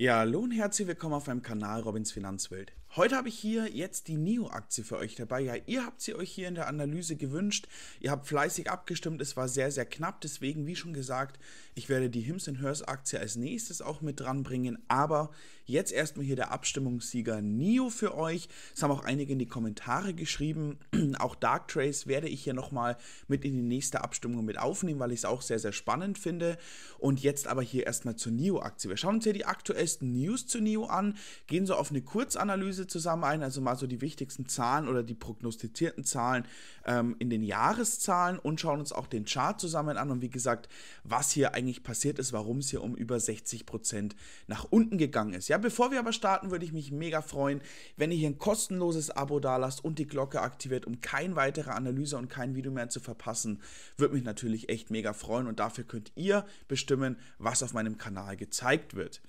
Ja, hallo und herzlich willkommen auf meinem Kanal Robins Finanzwelt. Heute habe ich hier jetzt die NIO-Aktie für euch dabei. Ja, ihr habt sie euch hier in der Analyse gewünscht. Ihr habt fleißig abgestimmt. Es war sehr, sehr knapp. Deswegen, wie schon gesagt, ich werde die Hims Hers Aktie als nächstes auch mit dranbringen. Aber Jetzt erstmal hier der Abstimmungssieger Nio für euch. Es haben auch einige in die Kommentare geschrieben. Auch Dark Trace werde ich hier nochmal mit in die nächste Abstimmung mit aufnehmen, weil ich es auch sehr, sehr spannend finde. Und jetzt aber hier erstmal zur Nio-Aktie. Wir schauen uns hier die aktuellsten News zu Nio an, gehen so auf eine Kurzanalyse zusammen ein, also mal so die wichtigsten Zahlen oder die prognostizierten Zahlen ähm, in den Jahreszahlen und schauen uns auch den Chart zusammen an und wie gesagt, was hier eigentlich passiert ist, warum es hier um über 60% Prozent nach unten gegangen ist. Ja, ja, bevor wir aber starten, würde ich mich mega freuen, wenn ihr hier ein kostenloses Abo dalasst und die Glocke aktiviert, um keine weitere Analyse und kein Video mehr zu verpassen. Würde mich natürlich echt mega freuen und dafür könnt ihr bestimmen, was auf meinem Kanal gezeigt wird.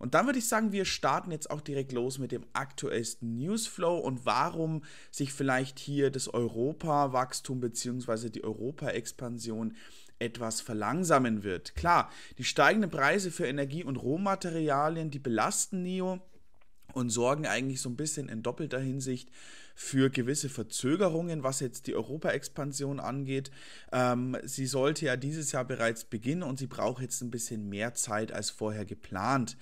Und dann würde ich sagen, wir starten jetzt auch direkt los mit dem aktuellsten Newsflow und warum sich vielleicht hier das Europa-Wachstum bzw. die Europa-Expansion etwas verlangsamen wird. Klar, die steigenden Preise für Energie und Rohmaterialien, die belasten NIO und sorgen eigentlich so ein bisschen in doppelter Hinsicht für gewisse Verzögerungen, was jetzt die Europa-Expansion angeht. Ähm, sie sollte ja dieses Jahr bereits beginnen und sie braucht jetzt ein bisschen mehr Zeit als vorher geplant.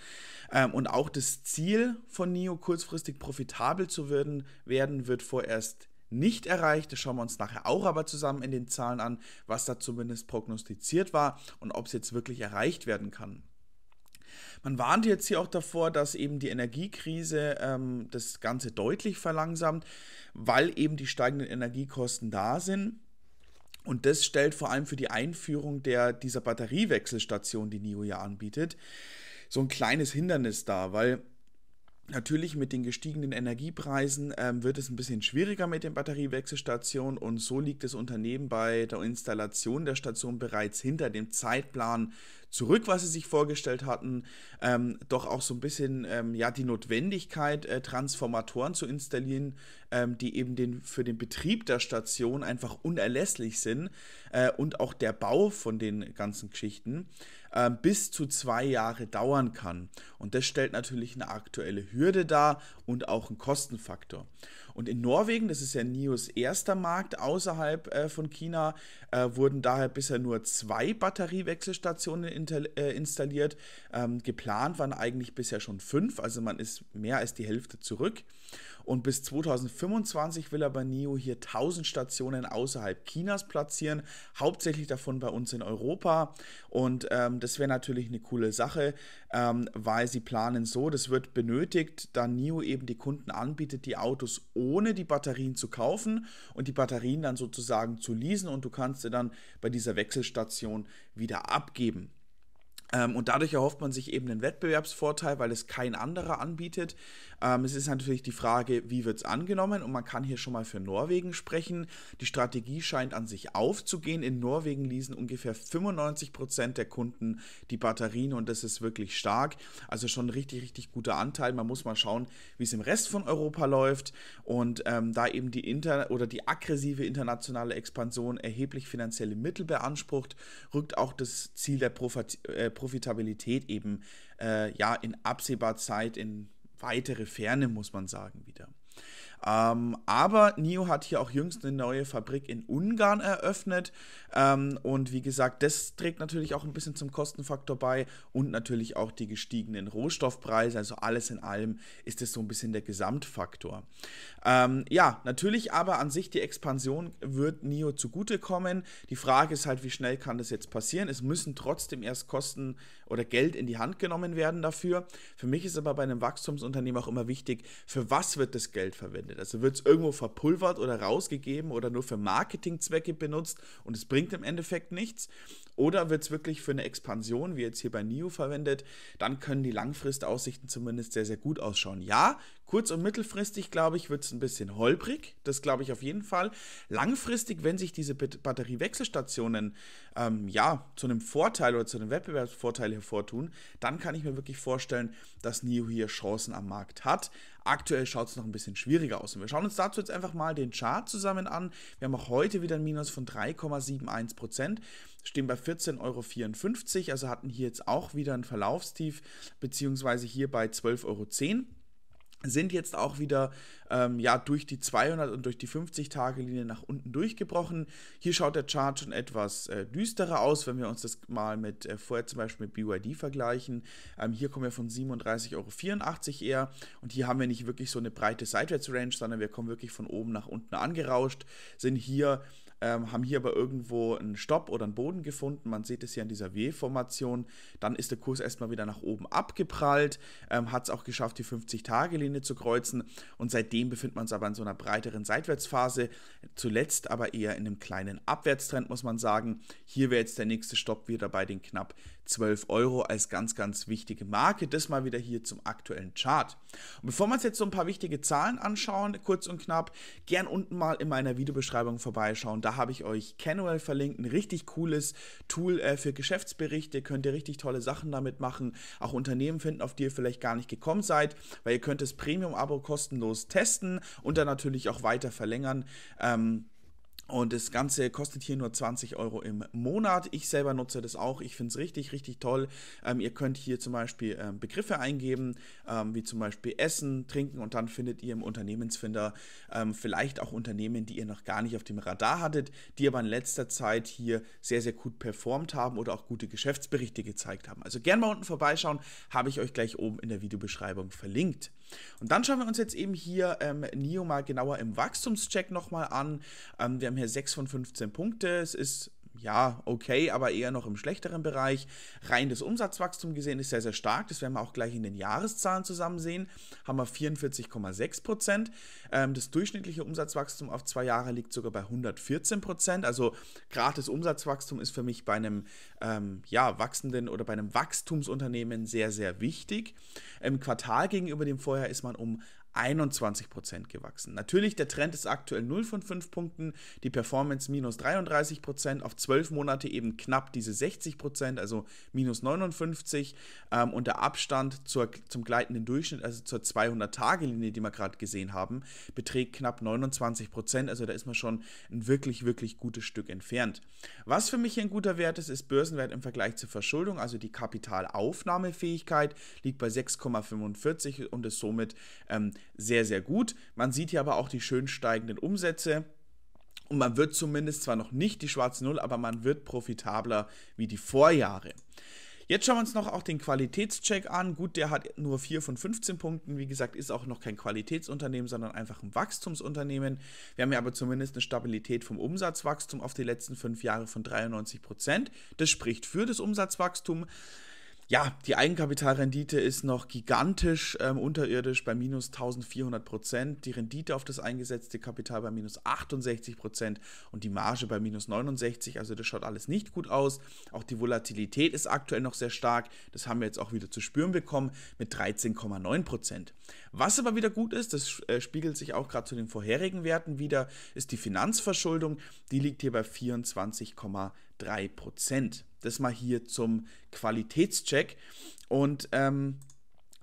Ähm, und auch das Ziel von NIO, kurzfristig profitabel zu werden, werden wird vorerst nicht erreicht. Das schauen wir uns nachher auch aber zusammen in den Zahlen an, was da zumindest prognostiziert war und ob es jetzt wirklich erreicht werden kann. Man warnt jetzt hier auch davor, dass eben die Energiekrise ähm, das Ganze deutlich verlangsamt, weil eben die steigenden Energiekosten da sind. Und das stellt vor allem für die Einführung der, dieser Batteriewechselstation, die NIO ja anbietet, so ein kleines Hindernis dar, weil Natürlich mit den gestiegenen Energiepreisen ähm, wird es ein bisschen schwieriger mit den Batteriewechselstationen und so liegt das Unternehmen bei der Installation der Station bereits hinter dem Zeitplan zurück, was sie sich vorgestellt hatten, ähm, doch auch so ein bisschen ähm, ja, die Notwendigkeit, äh, Transformatoren zu installieren, ähm, die eben den, für den Betrieb der Station einfach unerlässlich sind äh, und auch der Bau von den ganzen Geschichten äh, bis zu zwei Jahre dauern kann. Und das stellt natürlich eine aktuelle Hürde dar und auch einen Kostenfaktor. Und in Norwegen, das ist ja NIOs erster Markt außerhalb äh, von China, äh, wurden daher bisher nur zwei Batteriewechselstationen äh, installiert. Ähm, geplant waren eigentlich bisher schon fünf, also man ist mehr als die Hälfte zurück. Und bis 2025 will aber NIO hier 1000 Stationen außerhalb Chinas platzieren, hauptsächlich davon bei uns in Europa. Und ähm, das wäre natürlich eine coole Sache ähm, weil sie planen so, das wird benötigt, da NIO eben die Kunden anbietet, die Autos ohne die Batterien zu kaufen und die Batterien dann sozusagen zu leasen und du kannst sie dann bei dieser Wechselstation wieder abgeben. Ähm, und dadurch erhofft man sich eben einen Wettbewerbsvorteil, weil es kein anderer anbietet. Ähm, es ist natürlich die Frage, wie wird es angenommen? Und man kann hier schon mal für Norwegen sprechen. Die Strategie scheint an sich aufzugehen. In Norwegen ließen ungefähr 95% Prozent der Kunden die Batterien und das ist wirklich stark. Also schon ein richtig, richtig guter Anteil. Man muss mal schauen, wie es im Rest von Europa läuft und ähm, da eben die inter oder die aggressive internationale Expansion erheblich finanzielle Mittel beansprucht, rückt auch das Ziel der Profit äh, Profitabilität eben äh, ja in absehbarer Zeit in weitere Ferne, muss man sagen, wieder. Ähm, aber NIO hat hier auch jüngst eine neue Fabrik in Ungarn eröffnet. Ähm, und wie gesagt, das trägt natürlich auch ein bisschen zum Kostenfaktor bei und natürlich auch die gestiegenen Rohstoffpreise. Also alles in allem ist es so ein bisschen der Gesamtfaktor. Ähm, ja, natürlich aber an sich die Expansion wird NIO zugutekommen. Die Frage ist halt, wie schnell kann das jetzt passieren? Es müssen trotzdem erst Kosten oder Geld in die Hand genommen werden dafür. Für mich ist aber bei einem Wachstumsunternehmen auch immer wichtig, für was wird das Geld verwendet? verwendet. Also wird es irgendwo verpulvert oder rausgegeben oder nur für Marketingzwecke benutzt und es bringt im Endeffekt nichts. Oder wird es wirklich für eine Expansion, wie jetzt hier bei NIO verwendet, dann können die Langfristaussichten zumindest sehr, sehr gut ausschauen. Ja, Kurz- und mittelfristig, glaube ich, wird es ein bisschen holprig. Das glaube ich auf jeden Fall. Langfristig, wenn sich diese Batteriewechselstationen ähm, ja, zu einem Vorteil oder zu einem Wettbewerbsvorteil hervortun, dann kann ich mir wirklich vorstellen, dass NIO hier Chancen am Markt hat. Aktuell schaut es noch ein bisschen schwieriger aus. Und wir schauen uns dazu jetzt einfach mal den Chart zusammen an. Wir haben auch heute wieder ein Minus von 3,71 Prozent, stehen bei 14,54 Euro, also hatten hier jetzt auch wieder ein Verlaufstief, beziehungsweise hier bei 12,10 Euro sind jetzt auch wieder ähm, ja, durch die 200 und durch die 50-Tage-Linie nach unten durchgebrochen. Hier schaut der Chart schon etwas äh, düsterer aus, wenn wir uns das mal mit äh, vorher zum Beispiel mit BYD vergleichen. Ähm, hier kommen wir von 37,84 Euro eher und hier haben wir nicht wirklich so eine breite Seitwärtsrange, sondern wir kommen wirklich von oben nach unten angerauscht, sind hier ähm, haben hier aber irgendwo einen Stopp oder einen Boden gefunden. Man sieht es hier an dieser W-Formation. Dann ist der Kurs erstmal wieder nach oben abgeprallt, ähm, hat es auch geschafft, die 50-Tage-Linie zu kreuzen. Und seitdem befindet man es aber in so einer breiteren Seitwärtsphase. Zuletzt aber eher in einem kleinen Abwärtstrend, muss man sagen. Hier wäre jetzt der nächste Stopp wieder bei den knapp 12 Euro als ganz, ganz wichtige Marke. Das mal wieder hier zum aktuellen Chart. Und bevor wir uns jetzt so ein paar wichtige Zahlen anschauen, kurz und knapp, gern unten mal in meiner Videobeschreibung vorbeischauen. Da habe ich euch Canwell verlinkt, ein richtig cooles Tool äh, für Geschäftsberichte. Könnt ihr richtig tolle Sachen damit machen. Auch Unternehmen finden, auf die ihr vielleicht gar nicht gekommen seid, weil ihr könnt das Premium-Abo kostenlos testen und dann natürlich auch weiter verlängern. Ähm, und das Ganze kostet hier nur 20 Euro im Monat. Ich selber nutze das auch. Ich finde es richtig, richtig toll. Ähm, ihr könnt hier zum Beispiel ähm, Begriffe eingeben, ähm, wie zum Beispiel Essen, Trinken und dann findet ihr im Unternehmensfinder ähm, vielleicht auch Unternehmen, die ihr noch gar nicht auf dem Radar hattet, die aber in letzter Zeit hier sehr, sehr gut performt haben oder auch gute Geschäftsberichte gezeigt haben. Also gern mal unten vorbeischauen, habe ich euch gleich oben in der Videobeschreibung verlinkt. Und dann schauen wir uns jetzt eben hier ähm, NIO mal genauer im Wachstumscheck nochmal an. Ähm, wir haben hier 6 von 15 Punkte. Es ist ja, okay, aber eher noch im schlechteren Bereich. Rein das Umsatzwachstum gesehen ist sehr, sehr stark. Das werden wir auch gleich in den Jahreszahlen zusammen sehen. Haben wir 44,6 Prozent. Ähm, das durchschnittliche Umsatzwachstum auf zwei Jahre liegt sogar bei 114 Prozent. Also gerade das Umsatzwachstum ist für mich bei einem ähm, ja, wachsenden oder bei einem Wachstumsunternehmen sehr, sehr wichtig. Im Quartal gegenüber dem Vorjahr ist man um 21% gewachsen. Natürlich, der Trend ist aktuell 0 von 5 Punkten, die Performance minus 33%, auf 12 Monate eben knapp diese 60%, also minus 59% ähm, und der Abstand zur, zum gleitenden Durchschnitt, also zur 200-Tage-Linie, die wir gerade gesehen haben, beträgt knapp 29%, also da ist man schon ein wirklich, wirklich gutes Stück entfernt. Was für mich ein guter Wert ist, ist Börsenwert im Vergleich zur Verschuldung, also die Kapitalaufnahmefähigkeit liegt bei 6,45 und ist somit ähm, sehr, sehr gut. Man sieht hier aber auch die schön steigenden Umsätze. Und man wird zumindest zwar noch nicht die schwarze Null, aber man wird profitabler wie die Vorjahre. Jetzt schauen wir uns noch auch den Qualitätscheck an. Gut, der hat nur 4 von 15 Punkten. Wie gesagt, ist auch noch kein Qualitätsunternehmen, sondern einfach ein Wachstumsunternehmen. Wir haben ja aber zumindest eine Stabilität vom Umsatzwachstum auf die letzten 5 Jahre von 93 Prozent. Das spricht für das Umsatzwachstum ja, die Eigenkapitalrendite ist noch gigantisch ähm, unterirdisch bei minus 1400 Prozent, die Rendite auf das eingesetzte Kapital bei minus 68 Prozent und die Marge bei minus 69. Also das schaut alles nicht gut aus. Auch die Volatilität ist aktuell noch sehr stark. Das haben wir jetzt auch wieder zu spüren bekommen mit 13,9 Prozent. Was aber wieder gut ist, das äh, spiegelt sich auch gerade zu den vorherigen Werten wieder, ist die Finanzverschuldung. Die liegt hier bei 24,9 3%. Das mal hier zum Qualitätscheck. Und ähm,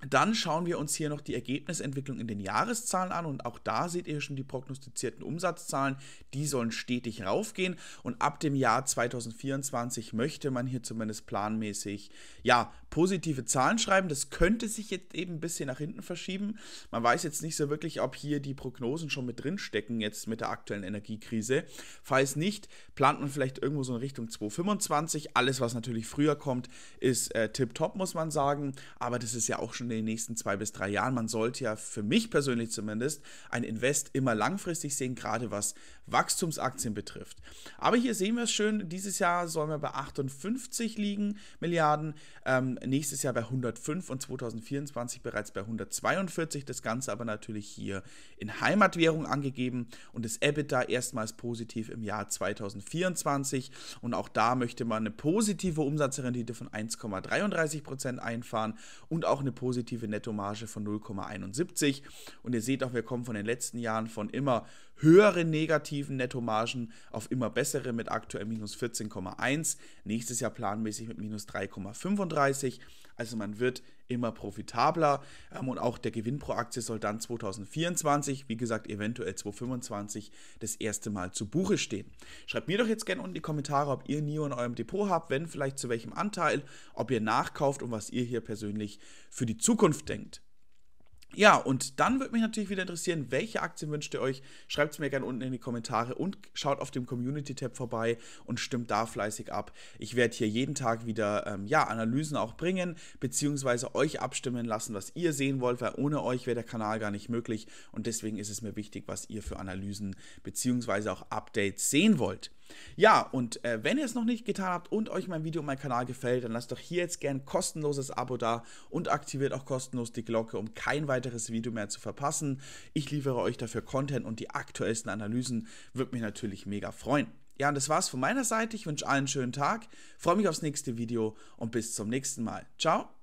dann schauen wir uns hier noch die Ergebnisentwicklung in den Jahreszahlen an und auch da seht ihr schon die prognostizierten Umsatzzahlen, die sollen stetig raufgehen und ab dem Jahr 2024 möchte man hier zumindest planmäßig ja positive Zahlen schreiben. Das könnte sich jetzt eben ein bisschen nach hinten verschieben. Man weiß jetzt nicht so wirklich, ob hier die Prognosen schon mit drin stecken jetzt mit der aktuellen Energiekrise. Falls nicht, plant man vielleicht irgendwo so in Richtung 225. Alles, was natürlich früher kommt, ist äh, tipptopp, muss man sagen. Aber das ist ja auch schon in den nächsten zwei bis drei Jahren. Man sollte ja für mich persönlich zumindest ein Invest immer langfristig sehen, gerade was Wachstumsaktien betrifft. Aber hier sehen wir es schön, dieses Jahr sollen wir bei 58 liegen Milliarden. Ähm, nächstes Jahr bei 105 und 2024 bereits bei 142. Das Ganze aber natürlich hier in Heimatwährung angegeben und das EBITDA erstmals positiv im Jahr 2024. Und auch da möchte man eine positive Umsatzrendite von 1,33% einfahren und auch eine positive Nettomarge von 0,71. Und ihr seht auch, wir kommen von den letzten Jahren von immer höhere negativen Nettomargen auf immer bessere mit aktuell minus 14,1, nächstes Jahr planmäßig mit minus 3,35. Also man wird immer profitabler ähm, und auch der Gewinn pro Aktie soll dann 2024, wie gesagt eventuell 2025, das erste Mal zu Buche stehen. Schreibt mir doch jetzt gerne unten in die Kommentare, ob ihr NIO in eurem Depot habt, wenn vielleicht zu welchem Anteil, ob ihr nachkauft und was ihr hier persönlich für die Zukunft denkt. Ja, und dann würde mich natürlich wieder interessieren, welche Aktien wünscht ihr euch? Schreibt es mir gerne unten in die Kommentare und schaut auf dem Community-Tab vorbei und stimmt da fleißig ab. Ich werde hier jeden Tag wieder ähm, ja, Analysen auch bringen, beziehungsweise euch abstimmen lassen, was ihr sehen wollt, weil ohne euch wäre der Kanal gar nicht möglich und deswegen ist es mir wichtig, was ihr für Analysen beziehungsweise auch Updates sehen wollt. Ja, und äh, wenn ihr es noch nicht getan habt und euch mein Video und mein Kanal gefällt, dann lasst doch hier jetzt gern ein kostenloses Abo da und aktiviert auch kostenlos die Glocke, um kein weiteres Video mehr zu verpassen. Ich liefere euch dafür Content und die aktuellsten Analysen. Würde mich natürlich mega freuen. Ja, und das war's von meiner Seite. Ich wünsche allen einen schönen Tag, freue mich aufs nächste Video und bis zum nächsten Mal. Ciao!